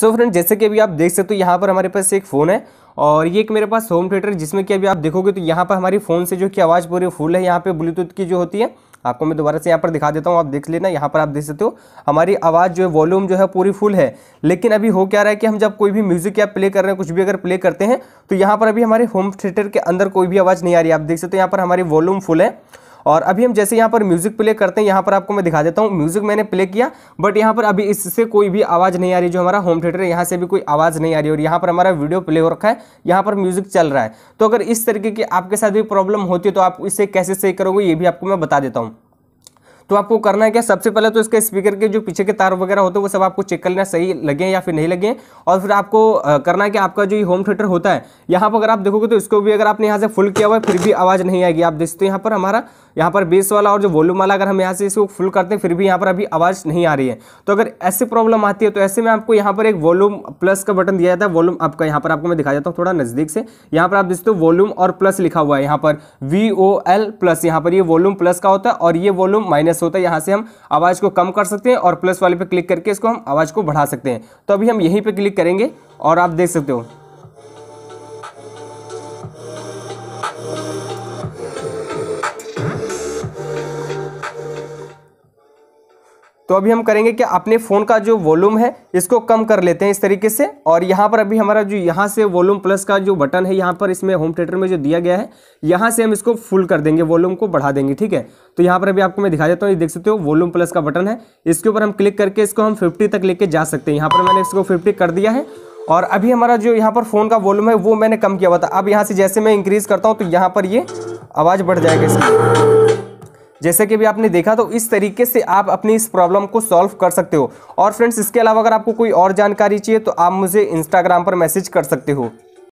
so friend जैसे कि अभी आप देख सकते हो यहाँ पर हमारे पास एक फ़ोन है और ये एक मेरे पास होम थिएटर जिसमें कि अभी आप देखोगे तो यहाँ पर हमारी फ़ोन से जो कि आवाज़ पूरी फुल है यहाँ पे ब्लूटूथ की जो होती है आपको मैं दोबारा से यहाँ पर दिखा देता हूँ आप देख लेना यहाँ पर आप देख सकते हो हमारी आवाज़ जो है वॉल्यूम जो है पूरी फुल है लेकिन अभी हो क्या रहा है कि हम जब कोई भी म्यूज़िक या प्ले कर रहे हैं कुछ भी अगर प्ले करते हैं तो यहाँ पर अभी हमारे होम थिएटर के अंदर कोई भी आवाज़ नहीं आ रही आप देख सकते हो यहाँ पर हमारी वॉल्यूम फुल है और अभी हम जैसे यहाँ पर म्यूज़िक प्ले करते हैं यहाँ पर आपको मैं दिखा देता हूँ म्यूज़िक मैंने प्ले किया बट यहाँ पर अभी इससे कोई भी आवाज़ नहीं आ रही जो हमारा होम थिएटर है यहाँ से भी कोई आवाज़ नहीं आ रही और यहाँ पर हमारा वीडियो प्ले हो रखा है यहाँ पर म्यूज़िक चल रहा है तो अगर इस तरीके की आपके साथ भी प्रॉब्लम होती है तो आप इसे कैसे सही करोगे ये भी आपको मैं बता देता हूँ तो आपको करना है क्या सबसे पहले तो इसके स्पीकर के जो पीछे के तार वगैरह होते हैं वो सब आपको चेक कर लेना सही लगे या फिर नहीं लगे और फिर आपको करना है कि आपका जो होम थिएटर होता है यहाँ पर अगर आप देखोगे तो इसको भी अगर आपने यहाँ से फुल किया हुआ है फिर भी आवाज़ नहीं आएगी आप देखते हो यहाँ पर हमारा यहाँ पर बेस वाला और जो वॉल्यूम वाला अगर हम यहाँ से इसको फुल करते हैं फिर भी यहाँ पर अभी आवाज़ नहीं आ रही है तो अगर ऐसी प्रॉब्लम आती है तो ऐसे में आपको यहाँ पर एक वॉल्यूम प्लस का बटन दिया जाता है वॉल्यूम आपका यहाँ पर आपको मैं दिखा देता हूँ थोड़ा नज़दीक से यहाँ पर आप देखते हो वॉल्यूम और प्लस लिखा हुआ है यहाँ पर वी ओ एल प्लस यहाँ पर ये वॉल्यूम प्लस का होता है और ये वॉल्यूम माइनस प्लस होता है यहाँ से हम आवाज़ को कम कर सकते हैं और प्लस वाले पे क्लिक करके इसको हम आवाज़ को बढ़ा सकते हैं तो अभी हम यहीं पे क्लिक करेंगे और आप देख सकते हो तो अभी हम करेंगे कि अपने फ़ोन का जो वॉल्यूम है इसको कम कर लेते हैं इस तरीके से और यहाँ पर अभी हमारा जो यहाँ से वॉल्यूम प्लस का जो बटन है यहाँ पर इसमें होम थिएटर में जो दिया गया है यहाँ से हम इसको फुल कर देंगे वॉल्यूम को बढ़ा देंगे ठीक है तो यहाँ पर अभी आपको मैं दिखा देता हूँ ये देख सकते हो वॉल्यूम प्लस का बटन है इसके ऊपर हम क्लिक करके इसको हम फिफ्टी तक लेके जा सकते हैं यहाँ पर मैंने इसको फिफ्टी कर दिया है और अभी हमारा जो यहाँ पर फ़ोन का वॉल्यूम है वो मैंने कम किया हुआ था अब यहाँ से जैसे मैं इंक्रीज़ करता हूँ तो यहाँ पर ये आवाज़ बढ़ जाएगा इसकी जैसे कि भी आपने देखा तो इस तरीके से आप अपनी इस प्रॉब्लम को सॉल्व कर सकते हो और फ्रेंड्स इसके अलावा अगर आपको कोई और जानकारी चाहिए तो आप मुझे इंस्टाग्राम पर मैसेज कर सकते हो